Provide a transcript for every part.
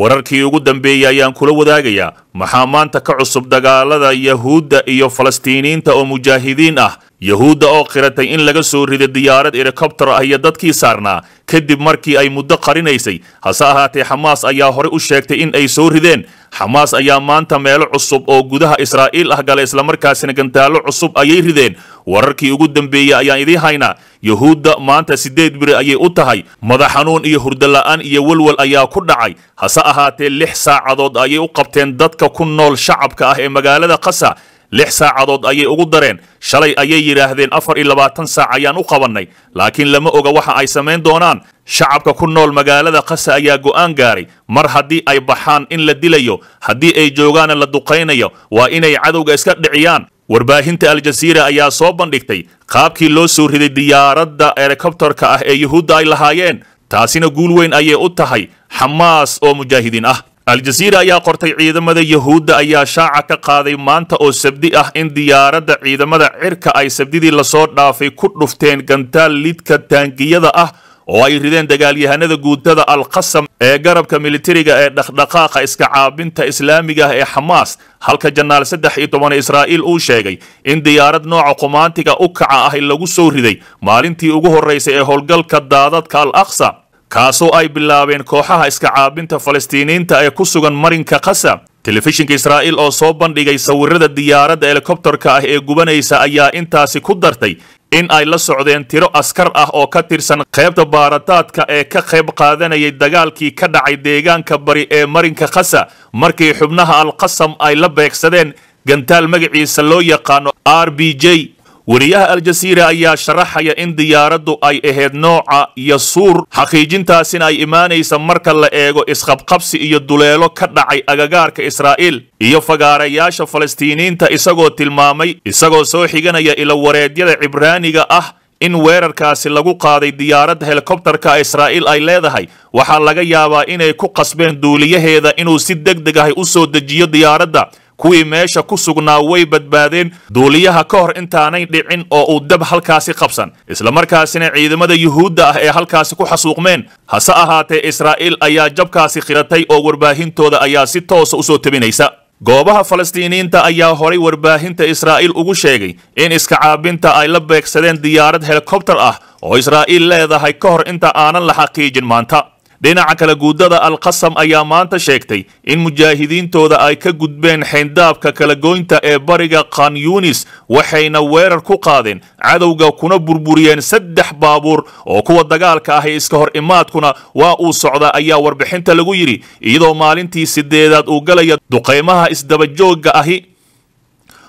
wararkii ugu dambeeyey ayaan kula wadaagayaa maxaa maanta ka cusub dagaalada yahuudda iyo falastiiniinta oo mujaahidiin ah yahuudda oo qiratay in laga soo rido diyaarad erikobtar ah iyo dadkii saarnaa kadib markii ay muddo qarinaysay hase ahaatee xamaas ayaa horey u sheegtay in ay soo rideen xamaas ayaa maanta meelo cusub oo gudaha israa'iil ah galay islamarkaasina gantaallo cusub ayay rideen wararkii ugu dambeeyey ayaan idiin haynaa yuhuudda maanta siddeed biri ayay u tahay madaxxanuun iyo hurdola'aan iyo welwel ayaa ku dhacay hase ahaatee lix saacadood ayay u qabteen dadka ku nool shacabka ah ee magaalada qasa lix saacadood ayay ugu dareen shalay ayay yidhaahdeen afar iyo labaatan saac ayaan u qabannay laakiin lama oga waxa ay samayn doonaan shacabka ku nool magaalada qasa ayaa go'aan gaaray mar haddii ay baxaan in la dilayo haddii ay joogaana la duqaynayo waa inay cadowga iska dhiciyaan warbaahinta aljaziira ayaa soo bandhigtay qaabkii loo soo riday diyaaradda erekobtarka ah ee yuhuudda ay lahaayeen taasina guul weyn ayay u tahay xamaas oo mujaahidiin ah aljasiira ayaa qortay ciidamada yahuudda ayaa shaaca ka qaaday maanta oo sabdi ah in diyaaradda ciidamada cirka ay sabdidii lasoo dhaafay ku dhufteen gantaal lidka taangiyada ah oo ay rideen dagaalyahanada guutada alqasam ee garabka militariga ee dhaqdhaqaaqa iska caabinta islaamiga ah ee xamaas halka janaal saddex iyo toban israa'iil uu sheegay in diyaarad nooca qumaantiga u kaca ah lagu soo riday maalintii ugu horraysay ee howlgalka daadadka al aqsa kaasoo ay bilaabeen kooxaha iska caabinta falastiiniyiinta ee ku sugan marinka khasa telefishinka israa'iil oo soo bandhigay sawirrada diyaaradda helikobtarka ah ee gubanaysa ayaa intaasi ku dartay in ay la socdeen tiro askar ah oo ka tirsan qaybta baarataadka ee ka qayb qaadanayay dagaalkii ka dhacay deegaanka bari ee marinka khasa markii xubnaha alqasam ay la beegsadeen gantaal magiciisa loo yaqaano r b j weriyaha aljasiira ayaa sharaxaya in diyaaraddu ay ahayd nooca iyo suur xaqiijintaasin ay imaanaysa marka la eego isqabqabsi iyo duleelo ka dhacay agagaarka israa'iil iyo fagaarayaasha falastiiniinta isagoo tilmaamay isagoo soo xiganaya ilawareedyada cibraaniga ah in weerarkaasi lagu qaaday diyaaradda helikobtarka israa'iil ay leedahay waxaa laga yaabaa inay ku qasbeen duuliyaheeda inuu si deg deg ahy u soo dejiyo diyaaradda kuwii meesha ku sugnaa way badbaadeen duuliyaha ka hor intaanay dhicin oo uu dab halkaasi qabsan islamarkaasina ciidamada yuhuudda ah ee halkaasi ku xasuuqmeen hase ahaatee israa'iil ayaa jabkaasi khiratay oo warbaahintooda ayaa si toosa usoo tebinaysa goobaha falastiiniyiinta ayaa horay warbaahinta israa'iil ugu sheegay in iskacaabinta ay la beegsadeen diyaarad helikobtar ah oo israa'iil leedahay ka hor inta aanan la xaqiijin maanta dhinaca kale guudada alqasam ayaa maanta sheegtay in mujaahidiintooda ay ka gudbeen xayndaabka kala ee bariga khan yunis waxayna weerar ku qaadeen cadowga kuna burburiyeen saddex baabuur oo kuwa dagaalka ahi iska hor imaadkuna waa uu socdaa ayaa warbixinta lagu yidhi iyadoo maalintii siddeedaad uu galaya duqaymaha isdabajoogga ahi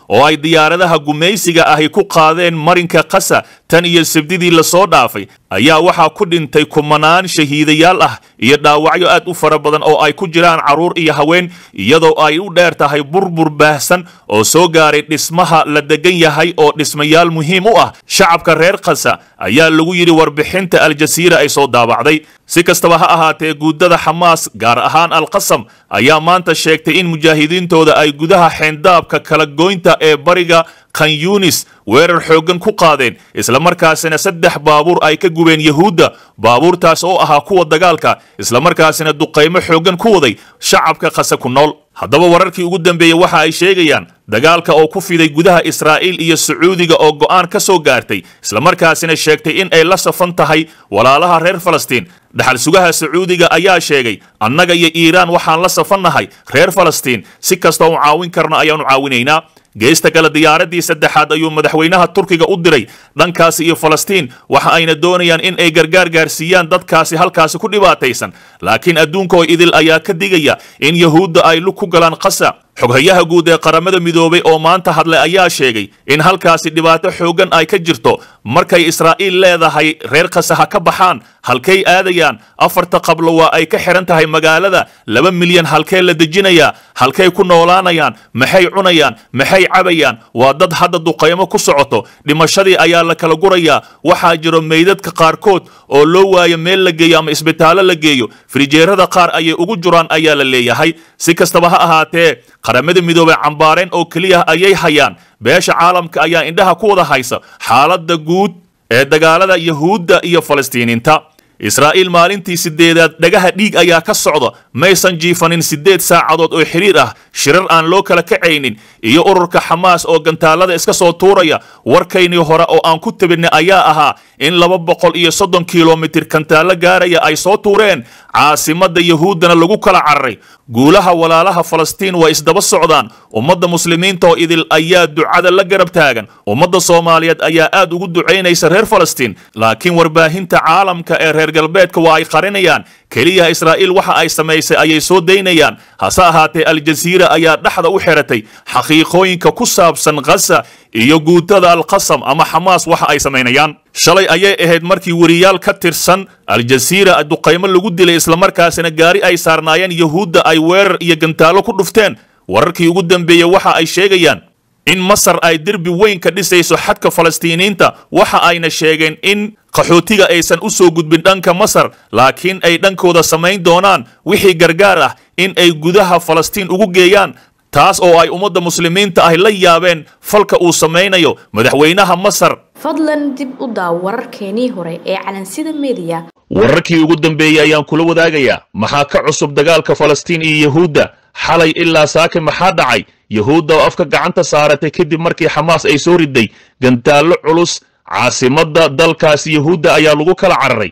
oo ay diyaaradaha gumaysiga ahi ku qaadeen marinka qasa tan iyo sabdidii lasoo dhaafay ayaa waxaa ku dhintay kumanaan shahiidayaal ah iyo dhaawacyo aad u fara badan oo ay ku jiraan carruur iyo haween iyadoo ay u dheer tahay burbur baahsan oo soo gaaray dhismaha la degan yahay oo dhismayaal muhiim u ah shacabka reer khasa ayaa lagu yidhi warbixinta aljasiira ay soo daabacday si kastaba ha ahaatee guuddada xamaas gaar ahaan alqasam ayaa maanta sheegtay in mujaahidiintooda ay gudaha xeendaabka kala goynta ee bariga kan yunis weerar xooggan ku qaadeen isla markaasina saddex baabuur ay ka gubeen yahuudda baabuurtaas oo ahaa kuwa dagaalka isla markaasina duqaymo xooggan ku waday shacabka khase ku nool haddaba wararkii ugu dambeeyey waxa ay sheegayaan dagaalka oo ku fiday gudaha israa'iil iyo sacuudiga oo go'aan ka soo gaartay isla markaasina sheegtay in ay la safan tahay walaalaha reer falastiin dhaxal sugaha sacuudiga ayaa sheegay annaga iyo iiraan waxaan la safannahay reer falastiin si kastoo u caawin karna ayaanu caawinaynaa geesta kale diyaaraddii saddexaad ayuu madaxweynaha turkiga u diray dhankaasi iyo falastiin waxa ayna doonayaan in ay gargaar gaarsiiyaan dadkaasi halkaasi ku dhibaataysan laakiin adduunkoo idil ayaa ka digaya in yahuudda ay lug ku galaan qasa xoghayaha guud ee qaramada midoobay oo maanta hadlay ayaa sheegay in halkaasi dhibaato xooggan ay ka jirto markay israa'iil leedahay reer khasaha ka baxaan halkay aadayaan afarta qablo waa ay ka xihan tahay magaalada laba milyan halkee la dejinayaa halkay ku noolaanayaan maxay cunayaan maxay cabayaan waa dad hadda duqaymo ku socoto dhimashadii ayaa la kala gurayaa waxaa jiro meydadka qaarkood oo loo waayo meel la geeyo ama isbitaalo la geeyo firijeerada qaar ayay ugu juraan ayaa la leeyahay si kastaba ha ahaatee qaramada midoobey cambaareen oo keliya ayay hayaan beesha caalamka ayaa indhaha ku wada haysa xaaladda guud ee dagaalada yahuudda iyo falastiiniinta israa'iil maalintii siddeedaad dhagaha dhiig ayaa ka socda maysan jiifanin siddeed saacadood oo xidhiir ah shirar aan loo kala kacaynin iyo ururka xamaas oo gantaallada iska soo tuuraya warkaynii hore oo aan ku tabinay ayaa ahaa in laba boqol iyo soddon kilomitir kantaallo gaaraya ay soo tuureen caasimadda yahuuddana lagu kala cararay guulaha walaalaha falastiin waa isdaba socdaan ummadda muslimiinta oo idil ayaa ducada la garab taagan ummadda soomaaliyeed ayaa aad ugu ducaynaysa reer falastiin laakiin warbaahinta caalamka ee reer galbeedka waa ay qarinayaan keliya israa'iil waxa ay samaysay ayay soo daynayaan hase ahaatee aljaziira ayaa dhexda u xiratay xaqiiqooyinka ku saabsan khaza iyo guutada alqasam ama xamaas waxa ay samaynayaan shalay ayay ahayd markii weriyaal ka tirsan aljaziira duqaymo lagu dilay islamarkaasina gaari ay saarnaayeen yahuudda ay weerar iyo gantaalo ku dhufteen wararkii ugu dambeeyey waxa ay sheegayaan in masar ay derbi weyn ka dhisayso xadka falastiiniinta waxa ayna sheegeen in qaxootiga aysan u soo gudbin dhanka masar laakiin ay dhankooda samayn doonaan wixii gargaar ah in ay gudaha falastiin ugu geeyaan taas oo ay ummadda muslimiinta ah la yaabeen falka uu samaynayo madaxweynaha masar fadlan dib u daaw wararkeenii hore ee calansida mediya wararkii ugu dambeeyey ayaan kula wadaagayaa maxaa ka cusub dagaalka falastiin iyo yahuudda xalay ilaa saake maxaa dhacay yahuudda oo afka gacanta saaratay kadib markii xamaas ay soo riday gantaallo culus caasimadda dalkaasi yahuudda ayaa lagu kala cararay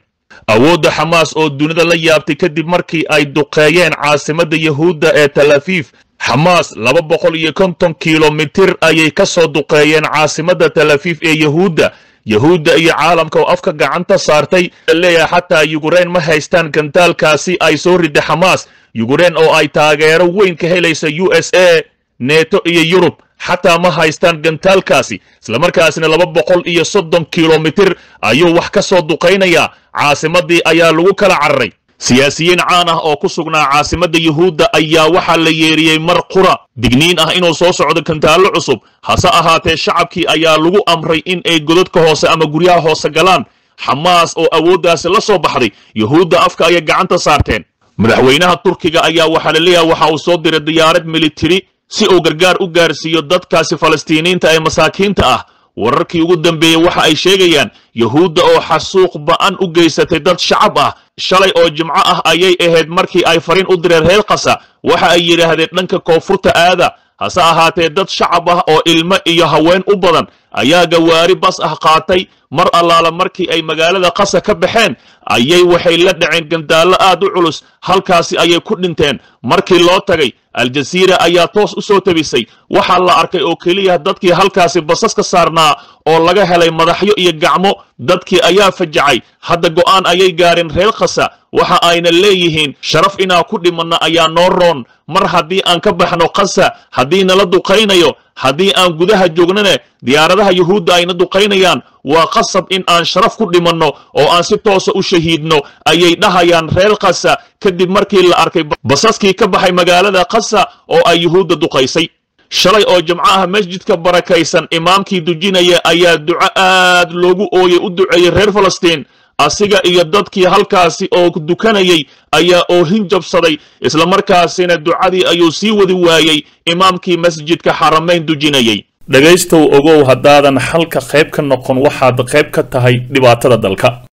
awoodda xamaas oo dunida la yaabtay kadib markii ay duqeeyeen caasimadda yahuudda ee talaafiif xamaas laba boqol iyo konton kilomitir ayay ka soo duqeeyeen caasimadda talaafiif ee yahuudda yahuudda iyo caalamka oo afka gacanta saartay leeyahay xataa yukrain ma haystaan gantaalkaasi ay soo rida xamaas yukrain oo ay taageero weyn ka helaysa u s a neeto iyo yurub xataa ma haystaan gantaalkaasi islamarkaasina laba boqol iyo soddon kilomitir ayuu wax ka soo duqaynayaa caasimaddii ayaa lagu kala cararay siyaasiyiin caan ah oo ku sugnaa caasimadda yuhuudda ayaa waxaa la yeeriyey mar qura digniin ah inuu soo socdo gantaallo cusub hase ahaatee shacabkii ayaa lagu amray in ay godadka hoose ama guryaha hoose galaan xamaas oo awooddaasi la soo baxday yuhuudda afka ayay gacanta saarteen madaxweynaha turkiga ayaa waxaa la leeyahay waxa uu soo diray diyaarad militari si uu gargaar u gaarsiiyo dadkaasi falastiiniinta ee masaakiinta ah wararkii ugu dambeeyey waxa ay sheegayaan yahuudda oo xasuuq ba'an u geysatay dad shacab ah shalay oo jimco ah ayay ahayd markii ay fariin u direen reer khasa waxa ay yidhaahdeen dhanka koonfurta aada hase ahaatee dad shacab ah oo ilmo iyo haween u badan ayaa gawaari bas ah qaatay mar allaale markii ay magaalada qasa ka baxeen ayay waxay la dhaceen gandaallo aad u culus halkaasi ayay ku dhinteen markii loo tagay aljasiira ayaa toos u soo tebisay waxaa la arkay oo keliya dadkii halkaasi basaska saarnaa oo laga helay madaxyo iyo gacmo dadkii ayaa fajacay hadda go'aan ayay gaareen reer khasa waxa ayna leeyihiin sharaf inaa ku dhimanna ayaa noo roon mar haddii aan ka baxno qasa haddii nala duqaynayo haddii aan gudaha joognane diyaaradaha yuhuudda ayna duqaynayaan waa qasab in aan sharaf ku dhimanno oo aan si toosa ah u shahiidno ayay dhahayaan reer kasa kadib markii la arkay basaskii ka baxay magaalada kasa oo ay yuhuudda duqaysay shalay oo jimco ah masjidka barakaysan imaamkii dujinaya ayaa duco aad loogu ooyey u duceeyey reer falastiin asiga iyo dadkii halkaasi oo dukanayey ayaa oohin jabsaday isla markaasina ducadii ayuu sii wadi waayey imaamkii masjidka xaramayn dujinayey dhegaystow ogow haddaadan xalka qayb ka noqon waxaad qayb ka tahay dhibaatada dalka